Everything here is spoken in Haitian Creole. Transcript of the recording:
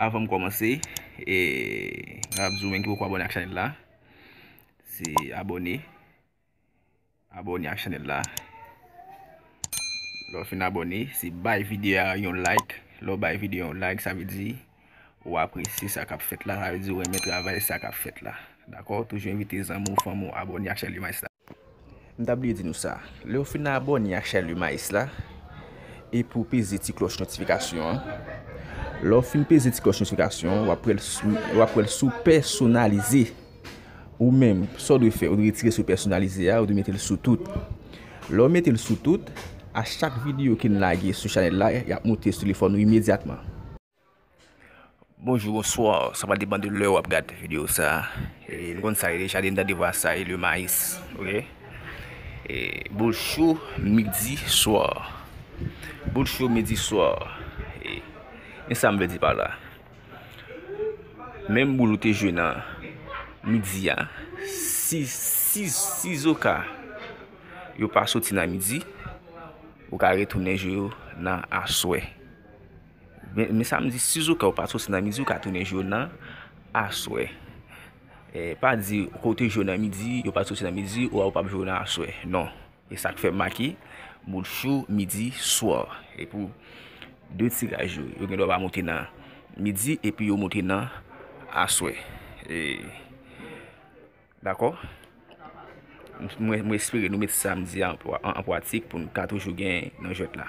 Avèm kòmanse e grap zoumen kipou kwa abonè ak chanèd la. Si abonè. Abonè ak chanèd la. Lo fin abonè. Si bay videyo yon like. Lo bay videyo yon like sa vidi. Ou apresi sa kap fèt la. Ou apresi sa kap fèt la. Dakò, toujè invite zan mou fòm mou abonè ak chanèd li maïs la. Ndabli di nou sa. Lo fin abonè ak chanèd li maïs la. E pou pizzi ti kloch notifikasyon. Lo fin pe zeti kosyonsifikasyon, wap wèl sou personalize. Ou mèm, sou dwe fè, ou dwe tire sou personalize ya, ou dwe mette lè sou tout. Lo mette lè sou tout, a chak videyo ki n lage sou chanel la, ya moutè sou lè fon nou imediatman. Bonjour, soir, sa pa depande lè wap gade videyo sa. E, n kon sa e lè chanel da deva sa e lè maïs, ok? E, bonjour, midi, soir. Bonjour, midi, soir. Mè e sa mwen di pala, mèm mwoul oute jo nan midi an, si zoka yo pa soti nan midi, yo ka re tounen jo nan aswe. Mè sa mwen di si zoka yo pa soti nan midi, yo ka tounen jo nan aswe. E, pa di yo ka oute jo nan midi, yo pa soti nan midi, yo ka ou pa bi yo nan aswe. Non, e sak fe maki, mwoul chou midi swor. E pou... 2 tig la jou yon gen do ba mouti nan midi epi yon mouti nan aswe. Dako? Mwen espire nou meti samdi an pou atik pou katou jougen nan jet la.